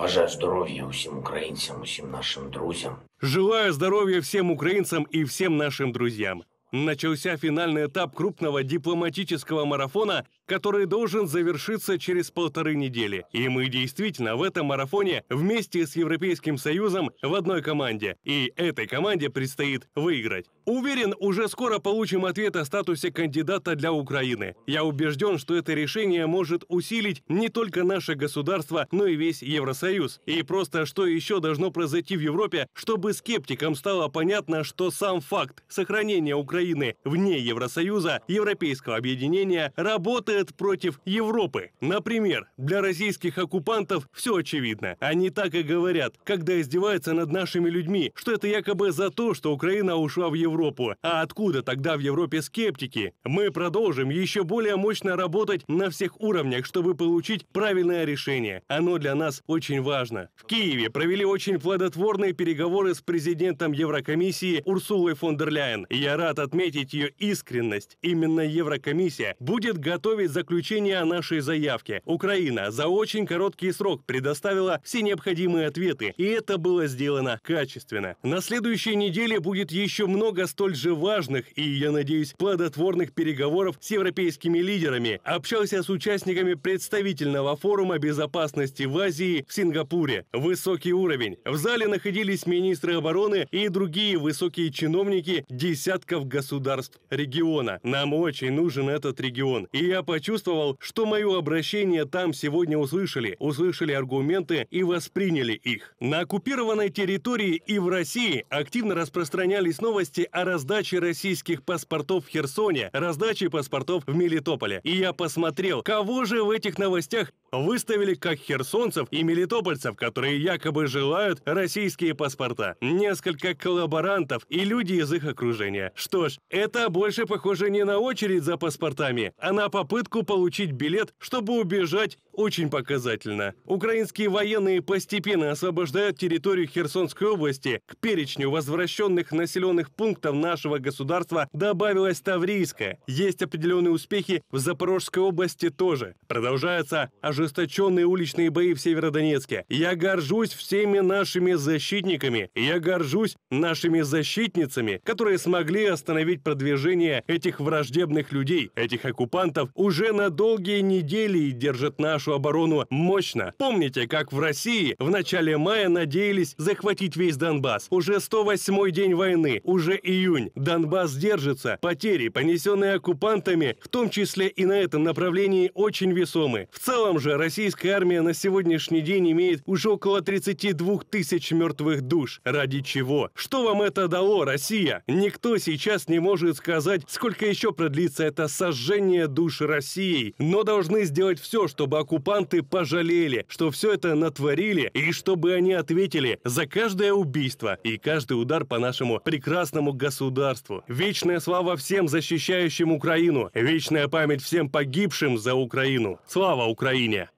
Бажаю здоров'я усім українцям, усім нашим друзям. Желаю здоровья всем украинцам и всем нашим друзьям. Начался финальный этап крупного дипломатического марафона который должен завершиться через полторы недели. И мы действительно в этом марафоне вместе с Европейским Союзом в одной команде. И этой команде предстоит выиграть. Уверен, уже скоро получим ответ о статусе кандидата для Украины. Я убежден, что это решение может усилить не только наше государство, но и весь Евросоюз. И просто что еще должно произойти в Европе, чтобы скептикам стало понятно, что сам факт сохранения Украины вне Евросоюза, Европейского объединения, работы работает против Европы. Например, для российских оккупантов все очевидно. Они так и говорят, когда издеваются над нашими людьми, что это якобы за то, что Украина ушла в Европу. А откуда тогда в Европе скептики? Мы продолжим еще более мощно работать на всех уровнях, чтобы получить правильное решение. Оно для нас очень важно. В Киеве провели очень плодотворные переговоры с президентом Еврокомиссии Урсулой фон дер Ляйен. Я рад отметить ее искренность. Именно Еврокомиссия будет готовить подготовить заключение о нашей заявке. Украина за очень короткий срок предоставила все необходимые ответы, и это было сделано качественно. На следующей неделе будет еще много столь же важных и, я надеюсь, плодотворных переговоров с европейскими лидерами. Общался с участниками представительного форума безопасности в Азии в Сингапуре. Высокий уровень. В зале находились министры обороны и другие высокие чиновники десятков государств региона. Нам очень нужен этот регион. И я почувствовал, что мое обращение там сегодня услышали, услышали аргументы и восприняли их. На оккупированной территории и в России активно распространялись новости о раздаче российских паспортов в Херсоне, раздаче паспортов в Мелитополе. И я посмотрел, кого же в этих новостях выставили как херсонцев и мелитопольцев, которые якобы желают российские паспорта, несколько коллаборантов и люди из их окружения. Что ж, это больше похоже не на очередь за паспортами, а на попытку получить билет, чтобы убежать очень показательно. Украинские военные постепенно освобождают территорию Херсонской области. К перечню возвращенных населенных пунктов нашего государства добавилась Таврийская. Есть определенные успехи в Запорожской области тоже. Продолжаются ожесточенные уличные бои в Северодонецке. Я горжусь всеми нашими защитниками. Я горжусь нашими защитницами, которые смогли остановить продвижение этих враждебных людей, этих оккупантов уже на долгие недели и держат наш нашу оборону мощно. Помните, как в России в начале мая надеялись захватить весь Донбасс? Уже 108 день войны, уже июнь. Донбасс держится. Потери, понесенные оккупантами, в том числе и на этом направлении, очень весомы. В целом же российская армия на сегодняшний день имеет уже около 32 тысяч мертвых душ. Ради чего? Что вам это дало, Россия? Никто сейчас не может сказать, сколько еще продлится это сожжение душ России. Но должны сделать все, чтобы оккупанты оккупанты пожалели, что все это натворили, и чтобы они ответили за каждое убийство и каждый удар по нашему прекрасному государству. Вечная слава всем защищающим Украину, вечная память всем погибшим за Украину. Слава Украине!